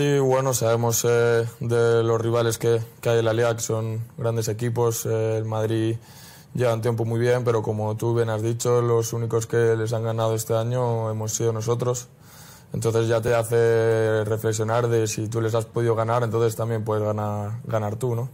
Sí, bueno, sabemos eh, de los rivales que, hay en la liga, que son grandes equipos. Eh, el Madrid lleva un tiempo muy bien, pero como tú bien has dicho, los únicos que les han ganado este año hemos sido nosotros. Entonces ya te hace reflexionar de si tú les has podido ganar, entonces también puedes ganar, ganar tú, ¿no?